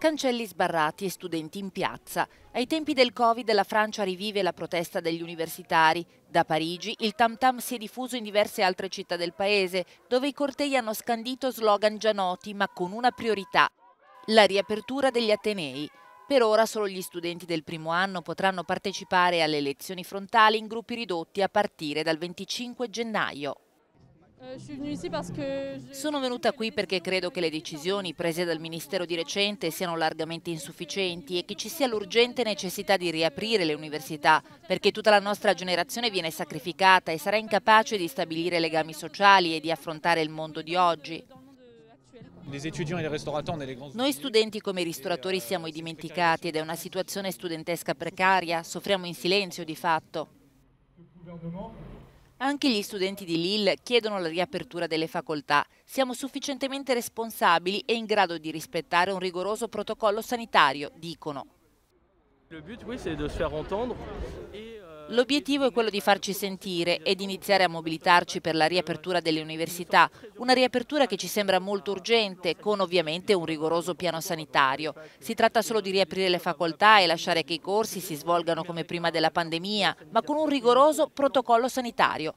Cancelli sbarrati e studenti in piazza. Ai tempi del Covid la Francia rivive la protesta degli universitari. Da Parigi il tam tam si è diffuso in diverse altre città del paese, dove i cortei hanno scandito slogan già noti, ma con una priorità, la riapertura degli Atenei. Per ora solo gli studenti del primo anno potranno partecipare alle lezioni frontali in gruppi ridotti a partire dal 25 gennaio. Eh, Sono venuta qui perché credo che le decisioni prese dal Ministero di recente siano largamente insufficienti e che ci sia l'urgente necessità di riaprire le università perché tutta la nostra generazione viene sacrificata e sarà incapace di stabilire legami sociali e di affrontare il mondo di oggi. Noi studenti come i euh, ristoratori siamo i dimenticati ed è una situazione studentesca precaria, soffriamo in silenzio di fatto. Anche gli studenti di Lille chiedono la riapertura delle facoltà. Siamo sufficientemente responsabili e in grado di rispettare un rigoroso protocollo sanitario, dicono. Le but, oui, c'est de L'obiettivo è quello di farci sentire ed iniziare a mobilitarci per la riapertura delle università, una riapertura che ci sembra molto urgente, con ovviamente un rigoroso piano sanitario. Si tratta solo di riaprire le facoltà e lasciare che i corsi si svolgano come prima della pandemia, ma con un rigoroso protocollo sanitario.